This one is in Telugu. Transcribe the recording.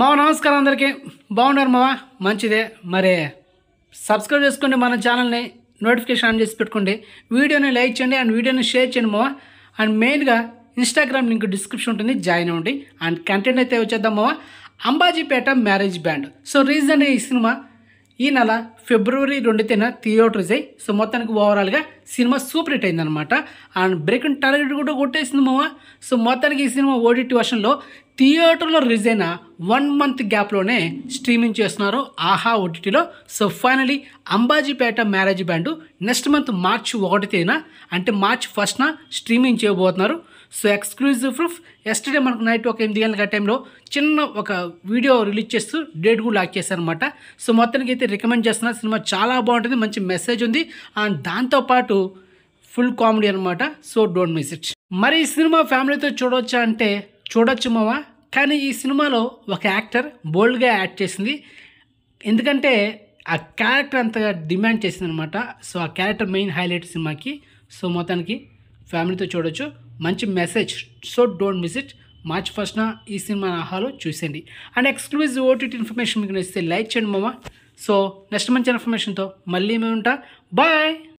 మావ నమస్కారం అందరికీ బాగున్నారు మావా మంచిదే మరి సబ్స్క్రైబ్ చేసుకోండి మన ఛానల్ని నోటిఫికేషన్ ఆన్ చేసి పెట్టుకోండి వీడియోని లైక్ చేయండి అండ్ వీడియోని షేర్ చేయండి మావా అండ్ మెయిన్గా ఇన్స్టాగ్రామ్ లింక్ డిస్క్రిప్షన్ ఉంటుంది జాయిన్ అవ్వండి అండ్ కంటెంట్ అయితే వచ్చేద్దాం మావా Ambajipeta marriage band so reason ఈ సినిమా ఈ నెల ఫిబ్రవరి రెండు తేదీన థియేటర్స్ అయ్యి సో మొత్తానికి ఓవరాల్గా సినిమా సూపర్ హిట్ అయిందనమాట అండ్ బ్రేక్ టార్గెట్ కూడా కొట్టేసింది మావా సో మొత్తానికి ఈ సినిమా ఓటీటీ వర్షన్లో థియేటర్లో రిలీజ్ అయిన వన్ మంత్ గ్యాప్లోనే స్ట్రీమింగ్ చేస్తున్నారు ఆహా ఓటీటీలో so finally Ambajipeta marriage band next month March ఒకటి తేదీన అంటే మార్చ్ ఫస్ట్న స్ట్రీమింగ్ చేయబోతున్నారు సో ఎక్స్క్లూజివ్ ప్రూఫ్ ఎస్టర్డే మనకు నైట్ ఒక ఎనిమిది గంటల టైంలో చిన్న ఒక వీడియో రిలీజ్ చేస్తూ డేట్ కూడా లాక్ చేశారనమాట సో మొత్తానికి అయితే రికమెండ్ చేస్తున్న సినిమా చాలా బాగుంటుంది మంచి మెసేజ్ ఉంది అండ్ దాంతోపాటు ఫుల్ కామెడీ అనమాట సో డోంట్ మిస్ ఇట్ మరి ఈ సినిమా ఫ్యామిలీతో చూడవచ్చా అంటే చూడొచ్చు మావా కానీ ఈ సినిమాలో ఒక యాక్టర్ బోల్డ్గా యాడ్ చేసింది ఎందుకంటే ఆ క్యారెక్టర్ అంతగా డిమాండ్ చేసింది అనమాట సో ఆ క్యారెక్టర్ మెయిన్ హైలైట్ సినిమాకి సో మొత్తానికి ఫ్యామిలీతో చూడొచ్చు మంచి message so don't miss it March ఫస్ట్న ఈ సినిమా ఆహాలో చూసేయండి అండ్ ఎక్స్క్లూజివ్ ఓటీటీ ఇన్ఫర్మేషన్ మీకు నచ్చితే లైక్ చేయండి మామ సో నెక్స్ట్ మంచి ఇన్ఫర్మేషన్తో మళ్ళీ మేము ఉంటా బాయ్